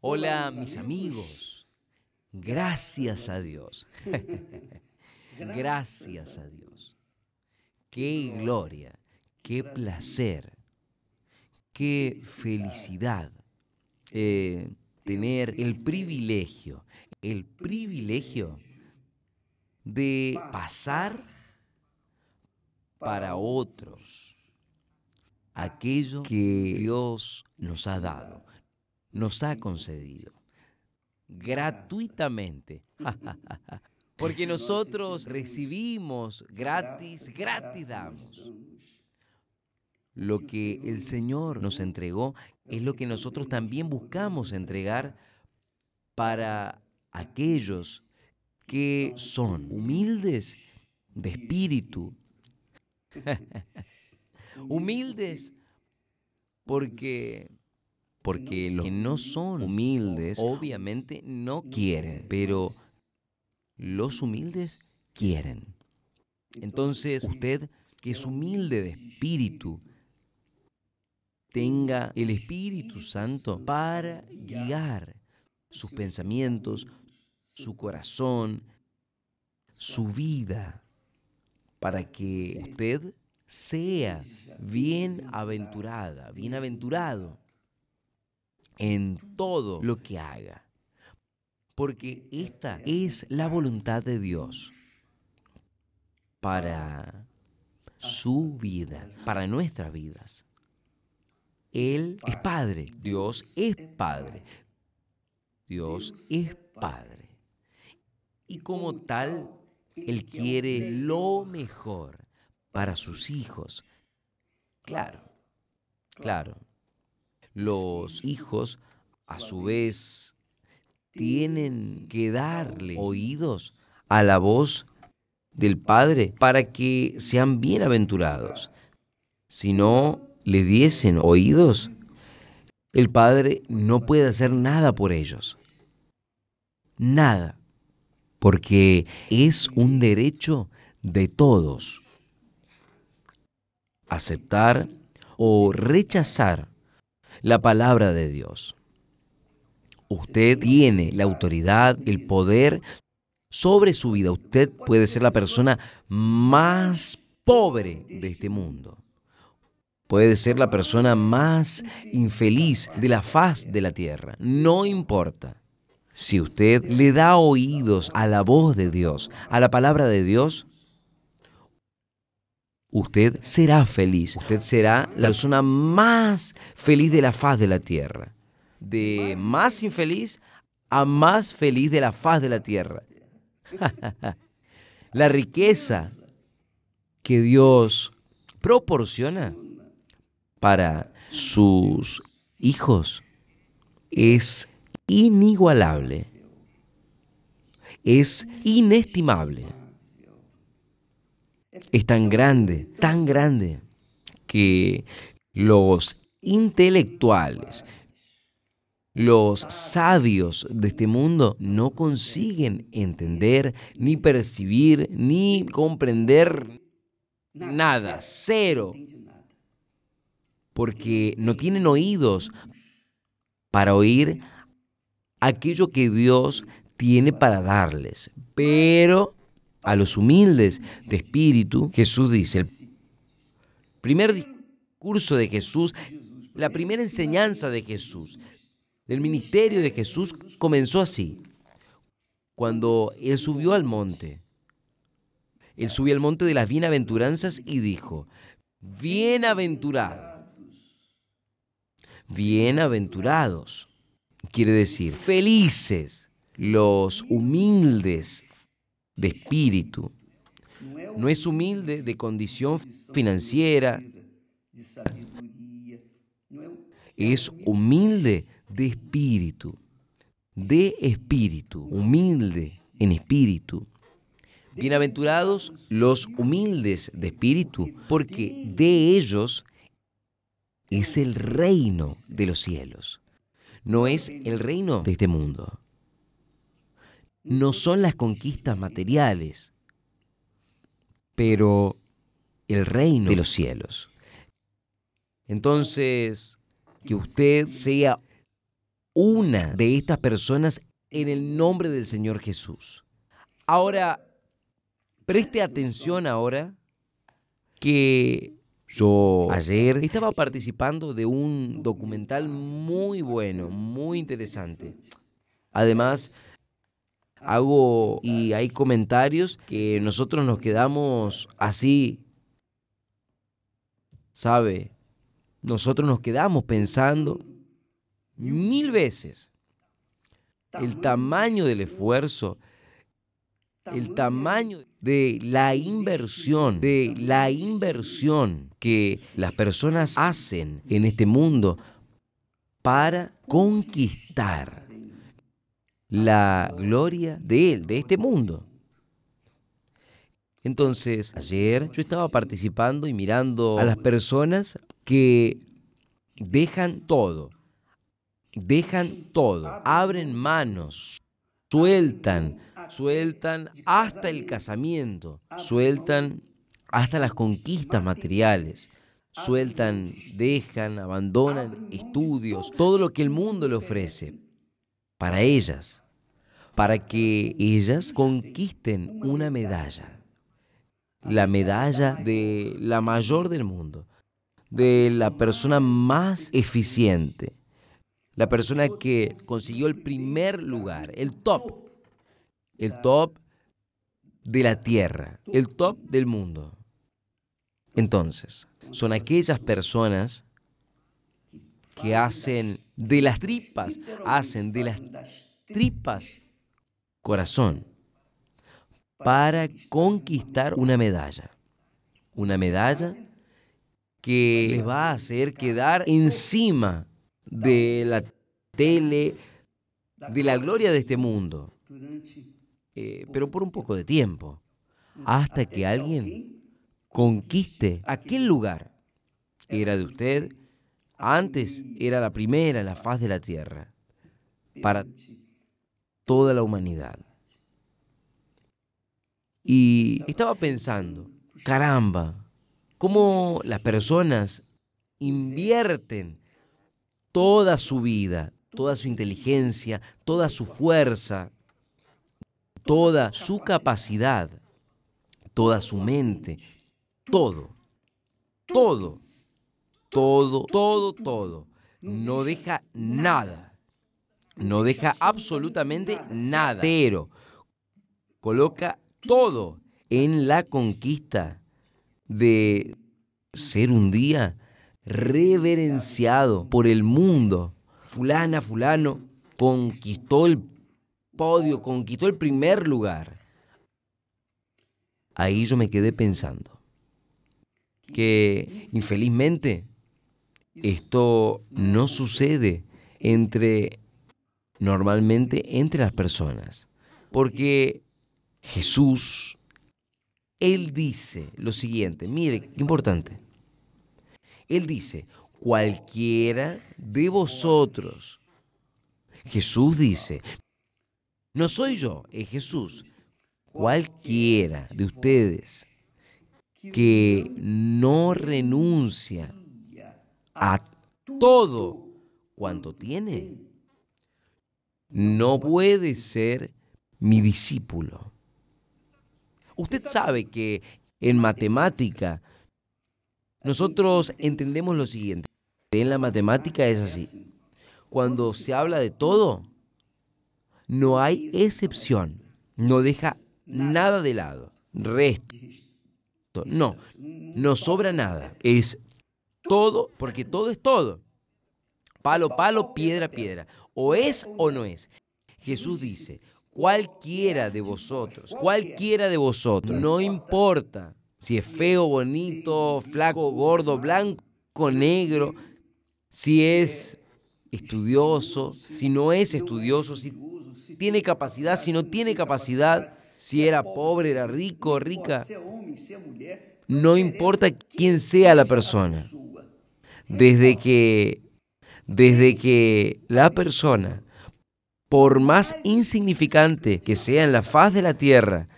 Hola, mis amigos. Gracias a Dios. Gracias a Dios. Qué gloria, qué placer, qué felicidad eh, tener el privilegio, el privilegio de pasar para otros aquello que Dios nos ha dado nos ha concedido gratuitamente. Porque nosotros recibimos gratis, gratidamos. Lo que el Señor nos entregó es lo que nosotros también buscamos entregar para aquellos que son humildes de espíritu. humildes porque porque los que no son humildes obviamente no quieren, pero los humildes quieren. Entonces usted que es humilde de espíritu, tenga el Espíritu Santo para guiar sus pensamientos, su corazón, su vida, para que usted sea bienaventurada, bienaventurado en todo lo que haga, porque esta es la voluntad de Dios para su vida, para nuestras vidas. Él es Padre, Dios es Padre, Dios es Padre. Y como tal, Él quiere lo mejor para sus hijos. Claro, claro. Los hijos, a su vez, tienen que darle oídos a la voz del Padre para que sean bienaventurados. Si no le diesen oídos, el Padre no puede hacer nada por ellos. Nada. Porque es un derecho de todos aceptar o rechazar la palabra de Dios. Usted tiene la autoridad, el poder sobre su vida. Usted puede ser la persona más pobre de este mundo. Puede ser la persona más infeliz de la faz de la tierra. No importa. Si usted le da oídos a la voz de Dios, a la palabra de Dios, usted será feliz, usted será la persona más feliz de la faz de la tierra. De más infeliz a más feliz de la faz de la tierra. la riqueza que Dios proporciona para sus hijos es inigualable, es inestimable es tan grande, tan grande, que los intelectuales, los sabios de este mundo no consiguen entender, ni percibir, ni comprender nada, cero, porque no tienen oídos para oír aquello que Dios tiene para darles. Pero a los humildes de espíritu, Jesús dice, el primer discurso de Jesús, la primera enseñanza de Jesús, del ministerio de Jesús, comenzó así, cuando él subió al monte. Él subió al monte de las bienaventuranzas y dijo, bienaventurados, bienaventurados, quiere decir, felices los humildes de espíritu. No es humilde de condición financiera. Es humilde de espíritu. De espíritu. Humilde en espíritu. Bienaventurados los humildes de espíritu, porque de ellos es el reino de los cielos. No es el reino de este mundo no son las conquistas materiales, pero el reino de los cielos. Entonces, que usted sea una de estas personas en el nombre del Señor Jesús. Ahora, preste atención ahora que yo ayer estaba participando de un documental muy bueno, muy interesante. Además, hago y hay comentarios que nosotros nos quedamos así, ¿sabe? Nosotros nos quedamos pensando mil veces el tamaño del esfuerzo, el tamaño de la inversión, de la inversión que las personas hacen en este mundo para conquistar la gloria de Él, de este mundo. Entonces, ayer yo estaba participando y mirando a las personas que dejan todo, dejan todo, abren manos, sueltan, sueltan hasta el casamiento, sueltan hasta las conquistas materiales, sueltan, dejan, abandonan estudios, todo lo que el mundo le ofrece para ellas, para que ellas conquisten una medalla, la medalla de la mayor del mundo, de la persona más eficiente, la persona que consiguió el primer lugar, el top, el top de la tierra, el top del mundo. Entonces, son aquellas personas que hacen de las tripas hacen, de las tripas corazón, para conquistar una medalla. Una medalla que les va a hacer quedar encima de la tele, de la gloria de este mundo, eh, pero por un poco de tiempo, hasta que alguien conquiste aquel lugar. Era de usted, antes era la primera la faz de la tierra para toda la humanidad. Y estaba pensando, caramba, cómo las personas invierten toda su vida, toda su inteligencia, toda su fuerza, toda su capacidad, toda su mente, todo, todo todo, todo, todo. No deja nada. No deja absolutamente nada. Pero coloca todo en la conquista de ser un día reverenciado por el mundo. Fulana, fulano, conquistó el podio, conquistó el primer lugar. Ahí yo me quedé pensando que infelizmente esto no sucede entre normalmente entre las personas, porque Jesús él dice lo siguiente, mire, qué importante. Él dice, cualquiera de vosotros. Jesús dice, no soy yo, es Jesús. Cualquiera de ustedes que no renuncia a todo cuanto tiene. No puede ser mi discípulo. Usted sabe que en matemática nosotros entendemos lo siguiente. En la matemática es así. Cuando se habla de todo, no hay excepción. No deja nada de lado. Resto. No, no sobra nada. Es todo, porque todo es todo. Palo, palo, piedra, piedra. O es o no es. Jesús dice, cualquiera de vosotros, cualquiera de vosotros, no importa si es feo, bonito, flaco, gordo, blanco, negro, si es estudioso, si no es estudioso, si tiene capacidad, si no tiene capacidad, si era pobre, era rico, rica, no importa quién sea la persona desde que, desde que la persona, por más insignificante que sea en la faz de la tierra,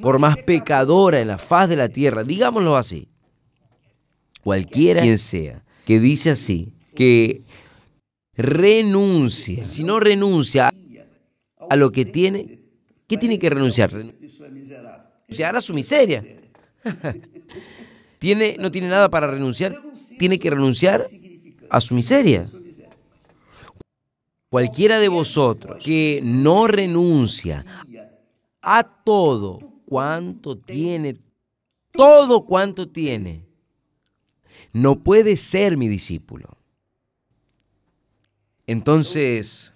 por más pecadora en la faz de la tierra, digámoslo así, cualquiera quien sea, que dice así, que renuncie, si no renuncia a lo que tiene, ¿qué tiene que renunciar? Renunciar a su miseria no tiene nada para renunciar, tiene que renunciar a su miseria. Cualquiera de vosotros que no renuncia a todo cuanto tiene, todo cuanto tiene, no puede ser mi discípulo. Entonces,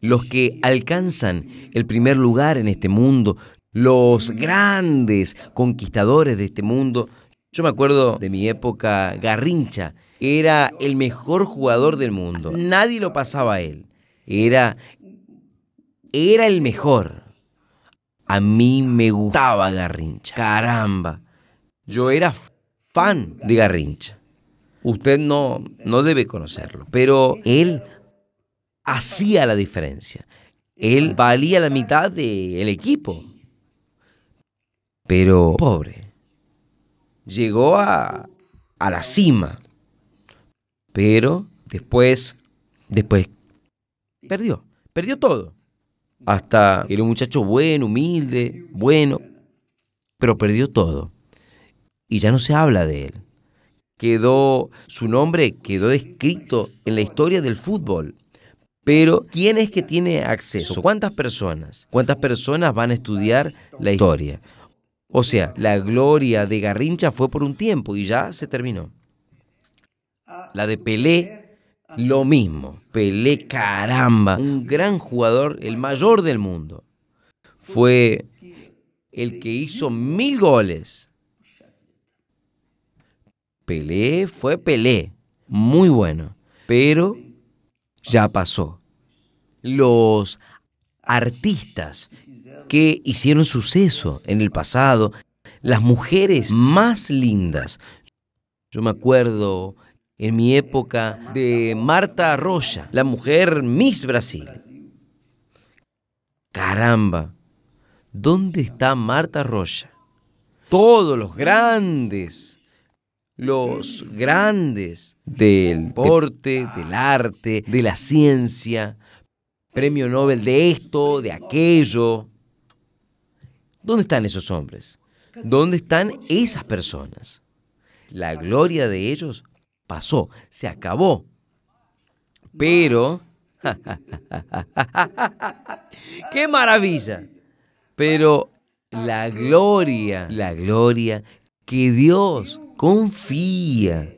los que alcanzan el primer lugar en este mundo, los grandes conquistadores de este mundo, yo me acuerdo de mi época Garrincha. Era el mejor jugador del mundo. Nadie lo pasaba a él. Era, era el mejor. A mí me gustaba Garrincha. Caramba. Yo era fan de Garrincha. Usted no, no debe conocerlo, pero él hacía la diferencia. Él valía la mitad del equipo. Pero pobre, llegó a, a la cima, pero después, después, perdió, perdió todo. Hasta era un muchacho bueno, humilde, bueno, pero perdió todo. Y ya no se habla de él. Quedó, su nombre quedó escrito en la historia del fútbol. Pero, ¿quién es que tiene acceso? ¿Cuántas personas? ¿Cuántas personas van a estudiar la historia? O sea, la gloria de Garrincha fue por un tiempo y ya se terminó. La de Pelé, lo mismo. Pelé, caramba, un gran jugador, el mayor del mundo. Fue el que hizo mil goles. Pelé fue Pelé, muy bueno, pero ya pasó. Los artistas que hicieron suceso en el pasado, las mujeres más lindas. Yo me acuerdo en mi época de Marta Arroya, la mujer Miss Brasil. Caramba, ¿dónde está Marta Arroya? Todos los grandes, los grandes del deporte, del arte, de la ciencia, premio Nobel de esto, de aquello. ¿Dónde están esos hombres? ¿Dónde están esas personas? La gloria de ellos pasó, se acabó. Pero... ¡Qué maravilla! Pero la gloria, la gloria que Dios confía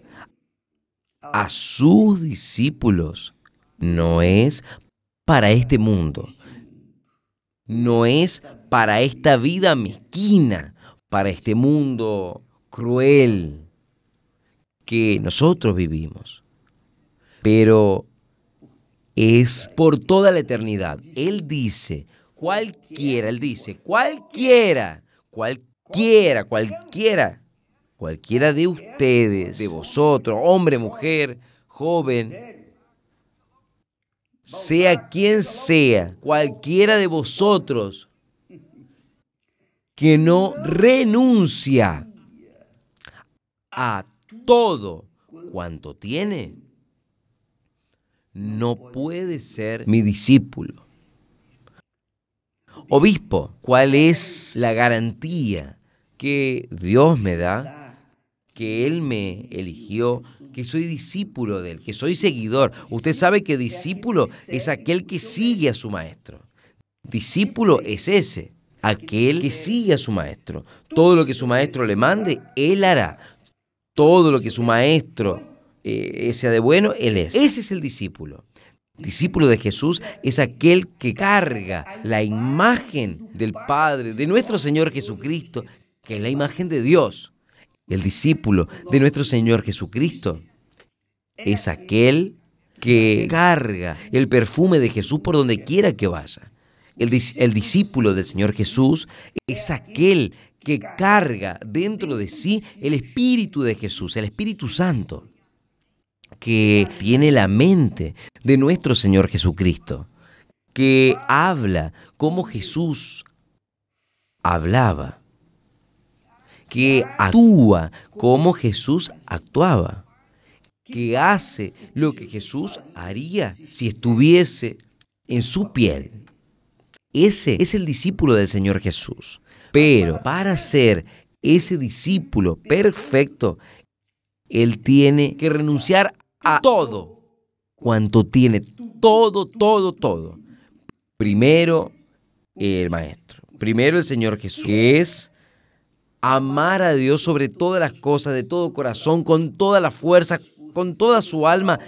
a sus discípulos no es para este mundo, no es para esta vida mezquina, para este mundo cruel que nosotros vivimos, pero es por toda la eternidad. Él dice, cualquiera, él dice, cualquiera, cualquiera, cualquiera, cualquiera de ustedes, de vosotros, hombre, mujer, joven, sea quien sea, cualquiera de vosotros, que no renuncia a todo cuanto tiene, no puede ser mi discípulo. Obispo, ¿cuál es la garantía que Dios me da que Él me eligió, que soy discípulo de Él, que soy seguidor. Usted sabe que discípulo es aquel que sigue a su maestro. Discípulo es ese, aquel que sigue a su maestro. Todo lo que su maestro le mande, Él hará. Todo lo que su maestro eh, sea de bueno, Él es. Ese es el discípulo. Discípulo de Jesús es aquel que carga la imagen del Padre, de nuestro Señor Jesucristo, que es la imagen de Dios el discípulo de nuestro Señor Jesucristo. Es aquel que carga el perfume de Jesús por donde quiera que vaya. El, el, discípulo del Señor Jesús es aquel que carga dentro de sí el Espíritu de Jesús, el Espíritu Santo, que tiene la mente de nuestro Señor Jesucristo, que habla como Jesús hablaba que actúa como Jesús actuaba, que hace lo que Jesús haría si estuviese en su piel. Ese es el discípulo del Señor Jesús. Pero para ser ese discípulo perfecto, Él tiene que renunciar a todo cuanto tiene, todo, todo, todo. Primero el Maestro, primero el Señor Jesús, que es amar a Dios sobre todas las cosas, de todo corazón, con toda la fuerza, con toda su alma,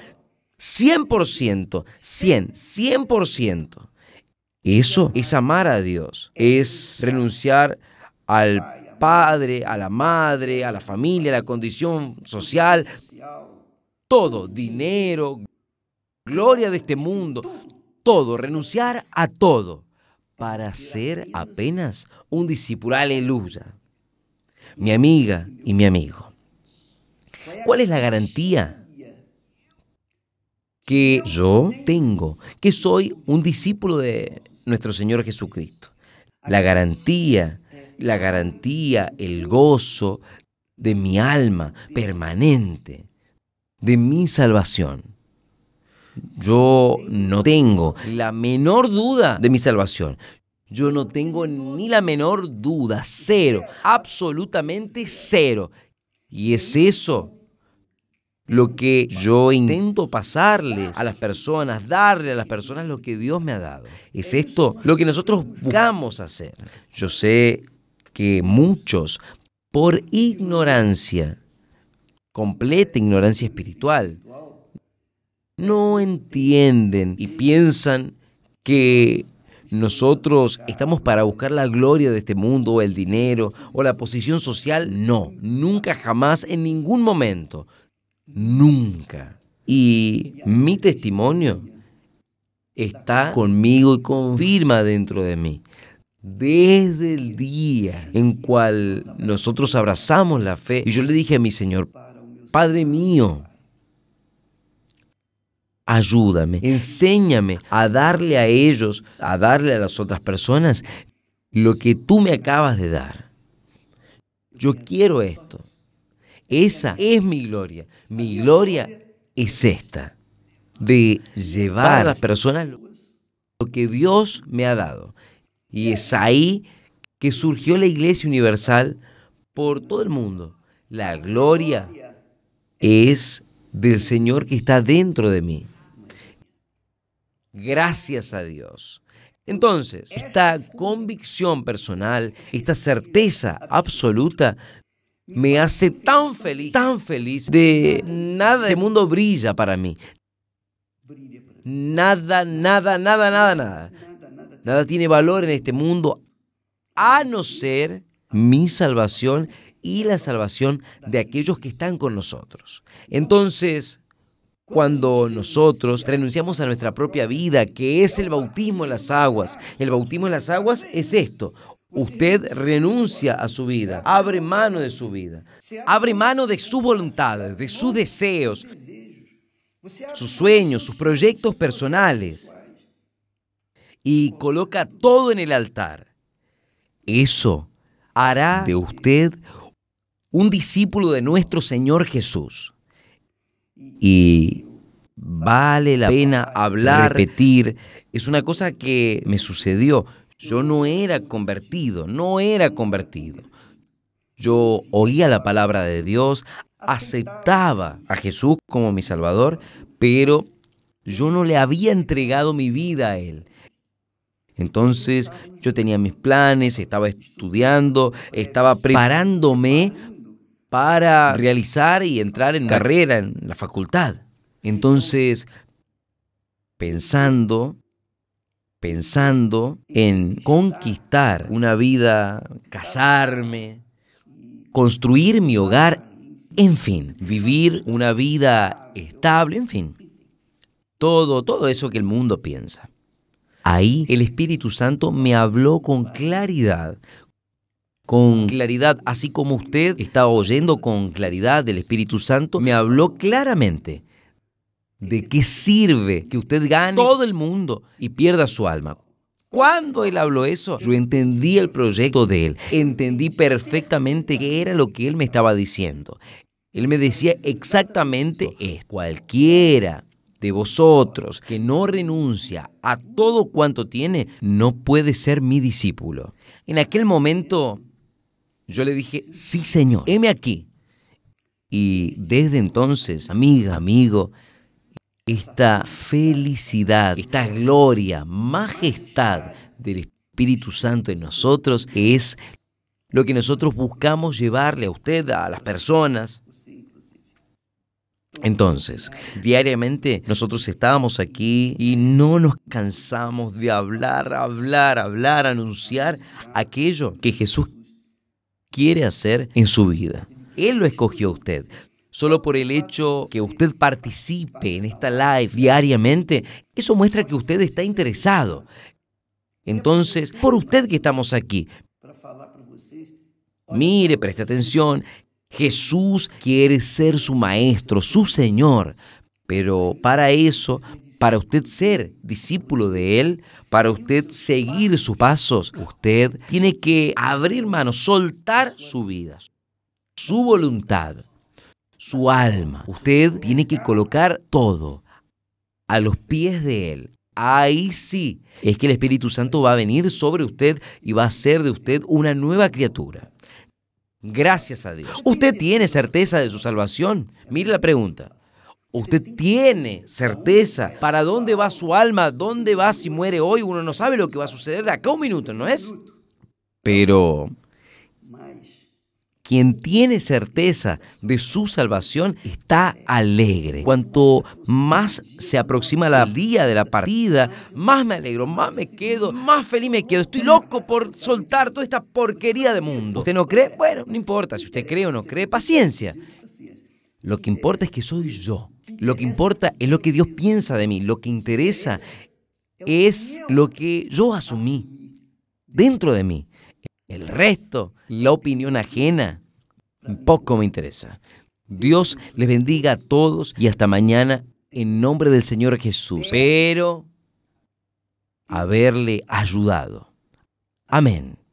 100%, 100, 100%. Eso es amar a Dios, es renunciar al padre, a la madre, a la familia, a la condición social, todo, dinero, gloria de este mundo, todo, renunciar a todo para ser apenas un discípulo. Aleluya mi amiga y mi amigo. ¿Cuál es la garantía que yo tengo, que soy un discípulo de nuestro Señor Jesucristo? La garantía, la garantía, el gozo de mi alma permanente, de mi salvación. Yo no tengo la menor duda de mi salvación. Yo no tengo ni la menor duda, cero, absolutamente cero. Y es eso lo que yo intento pasarles a las personas, darle a las personas lo que Dios me ha dado. Es esto lo que nosotros buscamos hacer. Yo sé que muchos, por ignorancia, completa ignorancia espiritual, no entienden y piensan que nosotros estamos para buscar la gloria de este mundo, o el dinero o la posición social. No, nunca, jamás, en ningún momento. Nunca. Y mi testimonio está conmigo y confirma dentro de mí. Desde el día en cual nosotros abrazamos la fe, y yo le dije a mi Señor, Padre mío, ayúdame, enséñame a darle a ellos, a darle a las otras personas lo que tú me acabas de dar. Yo quiero esto. Esa es mi gloria. Mi gloria es esta, de llevar a las personas lo que Dios me ha dado. Y es ahí que surgió la Iglesia Universal por todo el mundo. La gloria es del Señor que está dentro de mí. Gracias a Dios. Entonces, esta convicción personal, esta certeza absoluta, me hace tan feliz, tan feliz, de nada Este mundo brilla para mí. Nada, nada, nada, nada, nada. Nada tiene valor en este mundo a no ser mi salvación y la salvación de aquellos que están con nosotros. Entonces, cuando nosotros renunciamos a nuestra propia vida, que es el bautismo en las aguas, el bautismo en las aguas es esto. Usted renuncia a su vida, abre mano de su vida, abre mano de su voluntad, de sus deseos, sus sueños, sus proyectos personales y coloca todo en el altar. Eso hará de usted un discípulo de nuestro Señor Jesús y vale la pena hablar, repetir. Es una cosa que me sucedió. Yo no era convertido, no era convertido. Yo oía la palabra de Dios, aceptaba a Jesús como mi Salvador, pero yo no le había entregado mi vida a Él. Entonces yo tenía mis planes, estaba estudiando, estaba preparándome para realizar y entrar en carrera, en la facultad. Entonces, pensando, pensando en conquistar una vida, casarme, construir mi hogar, en fin, vivir una vida estable, en fin. Todo, todo eso que el mundo piensa. Ahí el Espíritu Santo me habló con claridad, con claridad, así como usted está oyendo con claridad del Espíritu Santo, me habló claramente de qué sirve que usted gane todo el mundo y pierda su alma. Cuando él habló eso, yo entendí el proyecto de él, entendí perfectamente qué era lo que él me estaba diciendo. Él me decía exactamente es cualquiera de vosotros que no renuncia a todo cuanto tiene, no puede ser mi discípulo. En aquel momento yo le dije, sí señor, heme aquí. Y desde entonces, amiga, amigo, esta felicidad, esta gloria, majestad del Espíritu Santo en nosotros es lo que nosotros buscamos llevarle a usted, a las personas. Entonces, diariamente nosotros estábamos aquí y no nos cansamos de hablar, hablar, hablar, anunciar aquello que Jesús quiere hacer en su vida. Él lo escogió a usted. Solo por el hecho que usted participe en esta live diariamente, eso muestra que usted está interesado. Entonces, por usted que estamos aquí, mire, preste atención, Jesús quiere ser su maestro, su Señor, pero para eso para usted ser discípulo de Él, para usted seguir sus pasos, usted tiene que abrir manos, soltar su vida, su voluntad, su alma. Usted tiene que colocar todo a los pies de Él. Ahí sí es que el Espíritu Santo va a venir sobre usted y va a hacer de usted una nueva criatura. Gracias a Dios. ¿Usted tiene certeza de su salvación? Mire la pregunta. Usted tiene certeza para dónde va su alma, dónde va si muere hoy. Uno no sabe lo que va a suceder de acá un minuto, ¿no es? Pero quien tiene certeza de su salvación está alegre. Cuanto más se aproxima la día de la partida, más me alegro, más me quedo, más feliz me quedo. Estoy loco por soltar toda esta porquería de mundo. ¿Usted no cree? Bueno, no importa. Si usted cree o no cree, paciencia. Lo que importa es que soy yo lo que importa es lo que Dios piensa de mí. Lo que interesa es lo que yo asumí dentro de mí. El resto, la opinión ajena, poco me interesa. Dios les bendiga a todos y hasta mañana en nombre del Señor Jesús. Pero haberle ayudado. Amén.